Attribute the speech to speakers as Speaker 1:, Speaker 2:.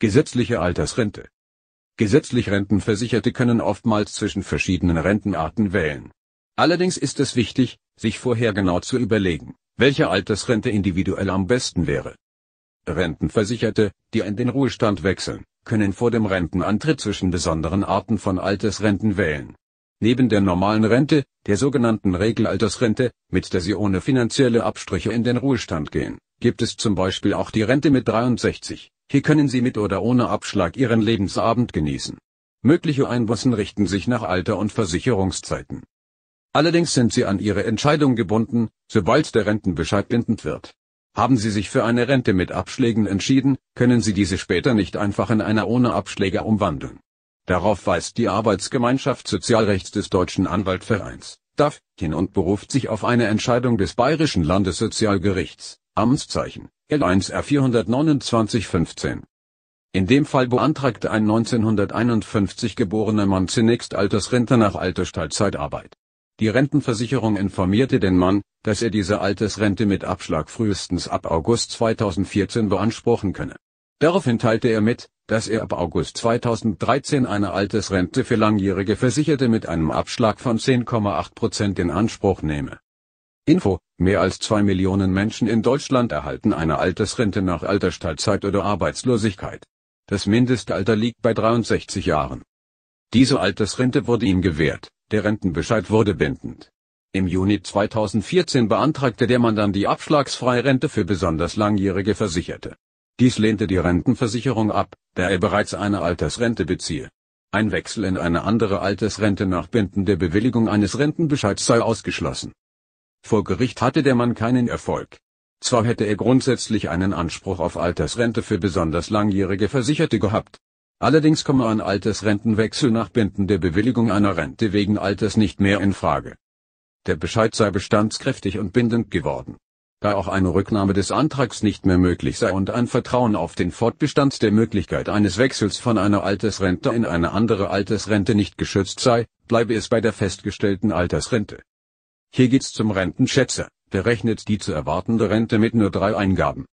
Speaker 1: Gesetzliche Altersrente. Gesetzlich Rentenversicherte können oftmals zwischen verschiedenen Rentenarten wählen. Allerdings ist es wichtig, sich vorher genau zu überlegen, welche Altersrente individuell am besten wäre. Rentenversicherte, die in den Ruhestand wechseln, können vor dem Rentenantritt zwischen besonderen Arten von Altersrenten wählen. Neben der normalen Rente, der sogenannten Regelaltersrente, mit der sie ohne finanzielle Abstriche in den Ruhestand gehen, gibt es zum Beispiel auch die Rente mit 63, hier können Sie mit oder ohne Abschlag Ihren Lebensabend genießen. Mögliche Einbußen richten sich nach Alter und Versicherungszeiten. Allerdings sind Sie an Ihre Entscheidung gebunden, sobald der Rentenbescheid bindend wird. Haben Sie sich für eine Rente mit Abschlägen entschieden, können Sie diese später nicht einfach in einer ohne Abschläge umwandeln. Darauf weist die Arbeitsgemeinschaft Sozialrechts des Deutschen Anwaltvereins, DAF, hin und beruft sich auf eine Entscheidung des Bayerischen Landessozialgerichts, Amtszeichen, Airlines R42915. In dem Fall beantragte ein 1951 geborener Mann zunächst Altersrente nach Altersteilzeitarbeit. Die Rentenversicherung informierte den Mann, dass er diese Altersrente mit Abschlag frühestens ab August 2014 beanspruchen könne. Daraufhin teilte er mit, dass er ab August 2013 eine Altersrente für langjährige Versicherte mit einem Abschlag von 10,8% in Anspruch nehme. Info, Mehr als zwei Millionen Menschen in Deutschland erhalten eine Altersrente nach Altersteilzeit oder Arbeitslosigkeit. Das Mindestalter liegt bei 63 Jahren. Diese Altersrente wurde ihm gewährt, der Rentenbescheid wurde bindend. Im Juni 2014 beantragte der Mann dann die Abschlagsfreirente für besonders langjährige Versicherte. Dies lehnte die Rentenversicherung ab, da er bereits eine Altersrente beziehe. Ein Wechsel in eine andere Altersrente nach bindender Bewilligung eines Rentenbescheids sei ausgeschlossen. Vor Gericht hatte der Mann keinen Erfolg. Zwar hätte er grundsätzlich einen Anspruch auf Altersrente für besonders langjährige Versicherte gehabt. Allerdings komme ein Altersrentenwechsel nach Binden der Bewilligung einer Rente wegen Alters nicht mehr in Frage. Der Bescheid sei bestandskräftig und bindend geworden. Da auch eine Rücknahme des Antrags nicht mehr möglich sei und ein Vertrauen auf den Fortbestand der Möglichkeit eines Wechsels von einer Altersrente in eine andere Altersrente nicht geschützt sei, bleibe es bei der festgestellten Altersrente. Hier geht's zum Rentenschätzer, berechnet die zu erwartende Rente mit nur drei Eingaben